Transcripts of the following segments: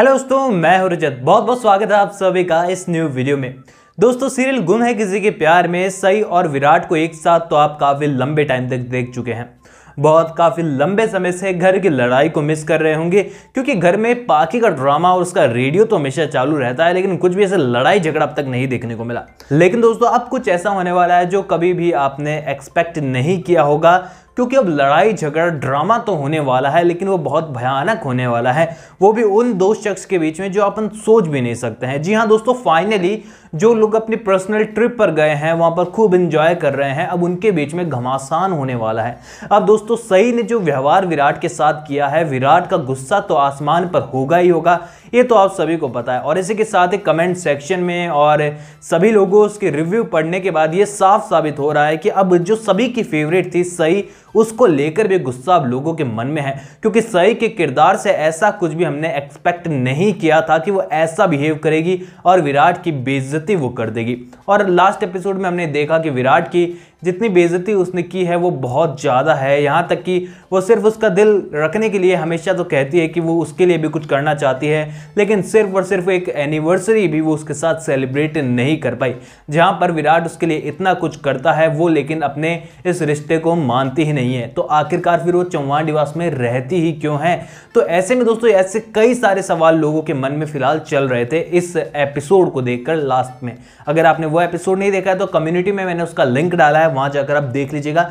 hello दोस्तों मैं हूं रजत बहुत बहुत स्वागत है आप सभी का इस न्यू वीडियो में दोस्तों सीरियल गुम है किसी के प्यार में सई और विराट को एक साथ तो आप काफ़ी लंबे टाइम तक देख चुके हैं बहुत काफ़ी लंबे समय से घर की लड़ाई को मिस कर रहे होंगे क्योंकि घर में पाकी का ड्रामा और उसका रेडियो तो हमेशा चालू रहता है लेकिन कुछ भी ऐसे लड़ाई झगड़ा अब तक नहीं देखने को मिला लेकिन दोस्तों अब कुछ ऐसा होने वाला है जो कभी भी आपने एक्सपेक्ट नहीं किया होगा क्योंकि अब लड़ाई झगड़ा ड्रामा तो होने वाला है लेकिन वो बहुत भयानक होने वाला है वो भी उन दो शख्स के बीच में जो अपन सोच भी नहीं सकते हैं जी हाँ दोस्तों फाइनली जो लोग अपनी पर्सनल ट्रिप पर गए हैं वहां पर खूब इंजॉय कर रहे हैं अब उनके बीच में घमासान होने वाला है अब दोस्तों सई ने जो व्यवहार विराट के साथ किया है विराट का गुस्सा तो आसमान पर होगा ही होगा ये तो आप सभी को पता है और इसी के साथ ही कमेंट सेक्शन में और सभी लोगों उसके रिव्यू पढ़ने के बाद ये साफ साबित हो रहा है कि अब जो सभी की फेवरेट थी सई उसको लेकर भी गुस्सा अब लोगों के मन में है क्योंकि सई के किरदार से ऐसा कुछ भी हमने एक्सपेक्ट नहीं किया था कि वो ऐसा बिहेव करेगी और विराट की बेइज्जत मदद थी वो कर देगी और लास्ट एपिसोड में हमने देखा कि विराट की जितनी बेजती उसने की है वो बहुत ज़्यादा है यहाँ तक कि वो सिर्फ उसका दिल रखने के लिए हमेशा तो कहती है कि वो उसके लिए भी कुछ करना चाहती है लेकिन सिर्फ और सिर्फ एक एनिवर्सरी भी वो उसके साथ सेलिब्रेट नहीं कर पाई जहाँ पर विराट उसके लिए इतना कुछ करता है वो लेकिन अपने इस रिश्ते को मानती ही नहीं है तो आखिरकार फिर वो चौहान डिवास में रहती ही क्यों है तो ऐसे में दोस्तों ऐसे कई सारे सवाल लोगों के मन में फिलहाल चल रहे थे इस एपिसोड को देखकर लास्ट में अगर आपने वो एपिसोड नहीं देखा है तो कम्युनिटी में मैंने उसका लिंक डाला है है वहां जाकर आप देख लीजिएगा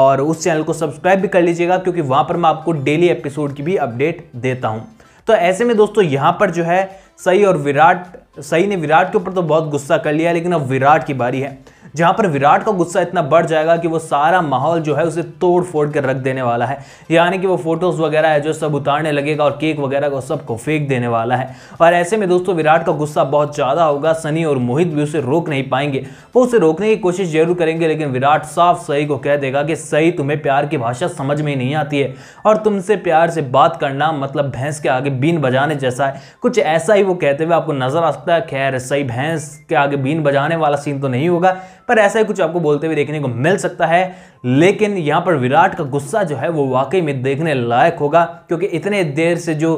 और उस चैनल को सब्सक्राइब भी कर लीजिएगा क्योंकि वहां पर मैं आपको डेली एपिसोड की भी अपडेट देता हूं तो ऐसे में दोस्तों यहां पर जो है सही और विराट सही ने विराट के ऊपर तो बहुत गुस्सा कर लिया लेकिन अब विराट की बारी है जहां पर विराट का गुस्सा इतना बढ़ जाएगा कि वो सारा माहौल जो है उसे तोड़ फोड़ कर रख देने वाला है यानी कि वो फोटोज़ वगैरह है जो सब उतारने लगेगा और केक वगैरह को सबको फेंक देने वाला है और ऐसे में दोस्तों विराट का गुस्सा बहुत ज़्यादा होगा सनी और मोहित भी उसे रोक नहीं पाएंगे वो उसे रोकने की कोशिश जरूर करेंगे लेकिन विराट साफ सही को कह देगा कि सही तुम्हें प्यार की भाषा समझ में नहीं आती है और तुमसे प्यार से बात करना मतलब भैंस के आगे बीन बजाने जैसा है कुछ ऐसा ही वो कहते हुए आपको नजर आ सकता है खैर सही भैंस के आगे बीन बजाने वाला सीन तो नहीं होगा पर ऐसा ही कुछ आपको बोलते हुए देखने को मिल सकता है लेकिन यहाँ पर विराट का गुस्सा जो है वो वाकई में देखने लायक होगा क्योंकि इतने देर से जो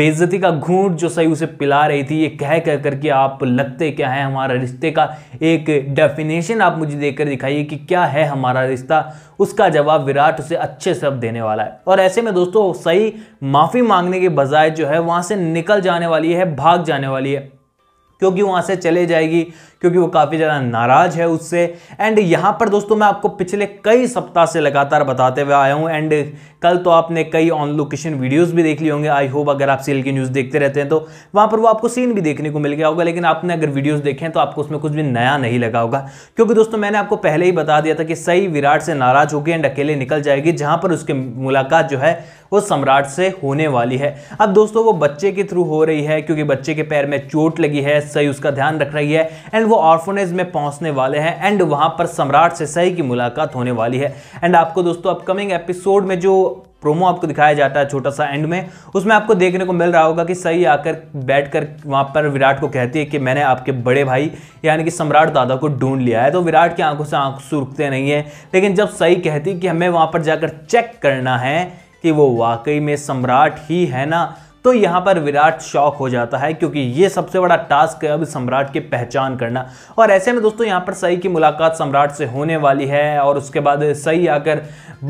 बेइज्जती का घूंट जो सही उसे पिला रही थी ये कह कह करके आप लगते क्या है हमारा रिश्ते का एक डेफिनेशन आप मुझे देकर दिखाइए कि क्या है हमारा रिश्ता उसका जवाब विराट उसे अच्छे से अब देने वाला है और ऐसे में दोस्तों सही माफ़ी मांगने के बजाय जो है वहाँ से निकल जाने वाली है भाग जाने वाली है क्योंकि वहाँ से चले जाएगी क्योंकि वो काफ़ी ज़्यादा नाराज़ है उससे एंड यहाँ पर दोस्तों मैं आपको पिछले कई सप्ताह से लगातार बताते हुए आया हूँ एंड कल तो आपने कई ऑन लोकेशन वीडियोस भी देख लिए होंगे आई होप अगर आप सेल की न्यूज़ देखते रहते हैं तो वहाँ पर वो आपको सीन भी देखने को मिल गया होगा लेकिन आपने अगर वीडियोज़ हैं तो आपको उसमें कुछ भी नया नहीं लगा होगा क्योंकि दोस्तों मैंने आपको पहले ही बता दिया था कि सही विराट से नाराज़ होगी एंड अकेले निकल जाएगी जहाँ पर उसकी मुलाकात जो है वो सम्राट से होने वाली है अब दोस्तों वो बच्चे के थ्रू हो रही है क्योंकि बच्चे के पैर में चोट लगी है सही उसका ध्यान रख रही है एंड वो ऑर्फोनेज में पहुंचने वाले हैं एंड वहाँ पर सम्राट से सही की मुलाकात होने वाली है एंड आपको दोस्तों अपकमिंग एपिसोड में जो प्रोमो आपको दिखाया जाता है छोटा सा एंड में उसमें आपको देखने को मिल रहा होगा कि सही आकर बैठकर वहाँ पर विराट को कहती है कि मैंने आपके बड़े भाई यानी कि सम्राट दादा को ढूंढ लिया है तो विराट की आंखों से आंख सुरखते नहीं है लेकिन जब सही कहती कि हमें वहाँ पर जाकर चेक करना है कि वो वाकई में सम्राट ही है ना तो यहाँ पर विराट शौक हो जाता है क्योंकि ये सबसे बड़ा टास्क है अब सम्राट की पहचान करना और ऐसे में दोस्तों यहाँ पर सई की मुलाकात सम्राट से होने वाली है और उसके बाद सई आकर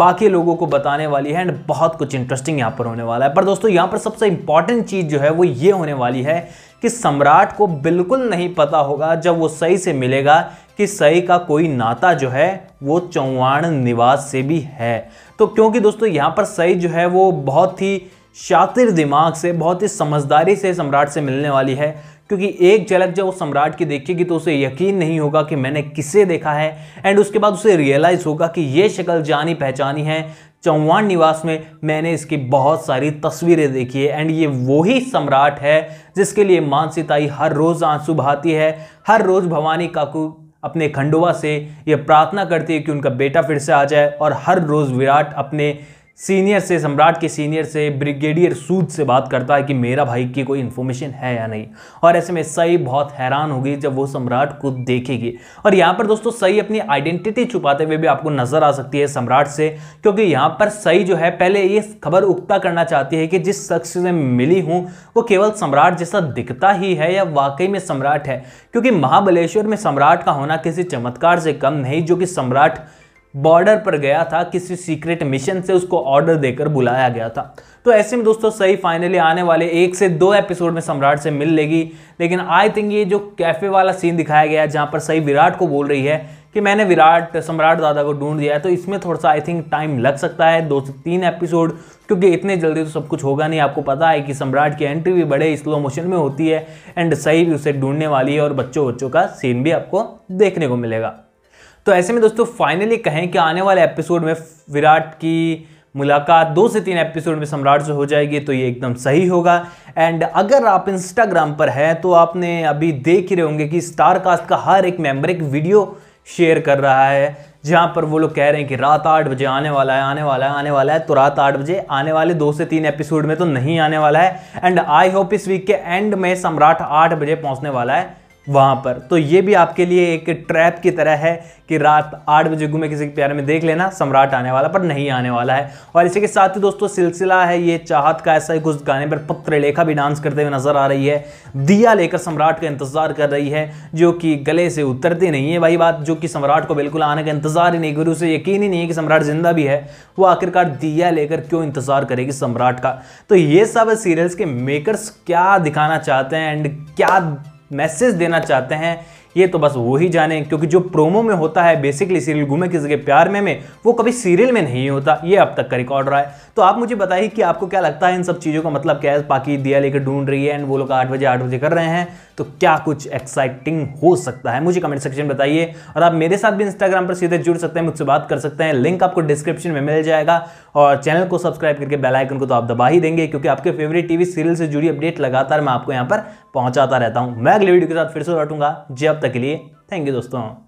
बाकी लोगों को बताने वाली है एंड बहुत कुछ इंटरेस्टिंग यहाँ पर होने वाला है पर दोस्तों यहाँ पर सबसे इंपॉर्टेंट चीज़ जो है वो ये होने वाली है कि सम्राट को बिल्कुल नहीं पता होगा जब वो सई से मिलेगा कि सई का कोई नाता जो है वो चौवाण निवास से भी है तो क्योंकि दोस्तों यहाँ पर सई जो है वो बहुत ही शातिर दिमाग से बहुत ही समझदारी से सम्राट से मिलने वाली है क्योंकि एक झलक जब वो सम्राट की देखेगी तो उसे यकीन नहीं होगा कि मैंने किसे देखा है एंड उसके बाद उसे रियलाइज़ होगा कि ये शक्ल जानी पहचानी है चौहान निवास में मैंने इसकी बहुत सारी तस्वीरें देखी है एंड ये वही सम्राट है जिसके लिए मानसिताई हर रोज़ आंसू बहाती है हर रोज़ भवानी काकू अपने खंडोवा से ये प्रार्थना करती है कि उनका बेटा फिर से आ जाए और हर रोज़ विराट अपने सीनियर से सम्राट के सीनियर से ब्रिगेडियर सूद से बात करता है कि मेरा भाई की कोई इन्फॉर्मेशन है या नहीं और ऐसे में सई बहुत हैरान होगी जब वो सम्राट को देखेगी और यहाँ पर दोस्तों सई अपनी आइडेंटिटी छुपाते हुए भी आपको नजर आ सकती है सम्राट से क्योंकि यहाँ पर सई जो है पहले ये खबर उगता करना चाहती है कि जिस शख्स से मिली हूँ वो केवल सम्राट जैसा दिखता ही है या वाकई में सम्राट है क्योंकि महाबलेश्वर में सम्राट का होना किसी चमत्कार से कम नहीं जो कि सम्राट बॉर्डर पर गया था किसी सीक्रेट मिशन से उसको ऑर्डर देकर बुलाया गया था तो ऐसे में दोस्तों सही फाइनली आने वाले एक से दो एपिसोड में सम्राट से मिल लेगी लेकिन आई थिंक ये जो कैफ़े वाला सीन दिखाया गया है जहाँ पर सही विराट को बोल रही है कि मैंने विराट सम्राट दादा को ढूंढ दिया है तो इसमें थोड़ा सा आई थिंक टाइम लग सकता है दो से तीन एपिसोड क्योंकि इतने जल्दी तो सब कुछ होगा नहीं आपको पता है कि सम्राट की एंट्री भी बड़े स्लो मोशन में होती है एंड सही भी उसे ढूंढने वाली है और बच्चों बच्चों का सीन भी आपको देखने को मिलेगा तो ऐसे में दोस्तों फाइनली कहें कि आने वाले एपिसोड में विराट की मुलाकात दो से तीन एपिसोड में सम्राट से हो जाएगी तो ये एकदम सही होगा एंड अगर आप इंस्टाग्राम पर हैं तो आपने अभी देख ही रहे होंगे कि स्टार कास्ट का हर एक मेंबर एक वीडियो शेयर कर रहा है जहां पर वो लोग कह रहे हैं कि रात आठ बजे आने वाला है आने वाला है आने वाला है तो रात आठ बजे आने वाले दो से तीन एपिसोड में तो नहीं आने वाला है एंड आई होप इस वीक के एंड में सम्राट आठ बजे पहुँचने वाला है वहाँ पर तो ये भी आपके लिए एक ट्रैप की तरह है कि रात आठ बजे घूमे किसी के प्यारे में देख लेना सम्राट आने वाला पर नहीं आने वाला है और इसी के साथ ही दोस्तों सिलसिला है ये चाहत का ऐसा ही कुछ गाने पर पत्रलेखा भी डांस करते हुए नजर आ रही है दिया लेकर सम्राट का इंतजार कर रही है जो कि गले से उतरती नहीं है वही बात जो कि सम्राट को बिल्कुल आने का इंतजार ही नहीं करी उसे यकीन ही नहीं है कि सम्राट जिंदा भी है वो आखिरकार दिया लेकर क्यों इंतजार करेगी सम्राट का तो ये सब सीरियल्स के मेकरस क्या दिखाना चाहते हैं एंड क्या मैसेज देना चाहते हैं ये तो बस वो ही जाने क्योंकि जो प्रोमो में होता है बेसिकली सीरियल गुमे किसी के प्यार में में वो कभी सीरियल में नहीं होता ये अब तक का रिकॉर्ड रहा है तो आप मुझे बताइए कि आपको क्या लगता है इन सब चीज़ों का मतलब क्या है पाकि दिया लेकर ढूंढ रही है एंड वो लोग आठ बजे आठ बजे कर रहे हैं तो क्या कुछ एक्साइटिंग हो सकता है मुझे कमेंट सेक्शन में बताइए और आप मेरे साथ भी इंस्टाग्राम पर सीधे जुड़ सकते हैं मुझसे बात कर सकते हैं लिंक आपको डिस्क्रिप्शन में मिल जाएगा और चैनल को सब्सक्राइब करके बेलाइकन को तो आप दबा ही देंगे क्योंकि आपके फेवरेट टीवी सीरियल से जुड़ी अपडेट लगातार मैं आपको यहाँ पर पहुँचाता रहता हूँ मैं अगले वीडियो के साथ फिर से लौटूंगा जी अब तक के लिए थैंक यू दोस्तों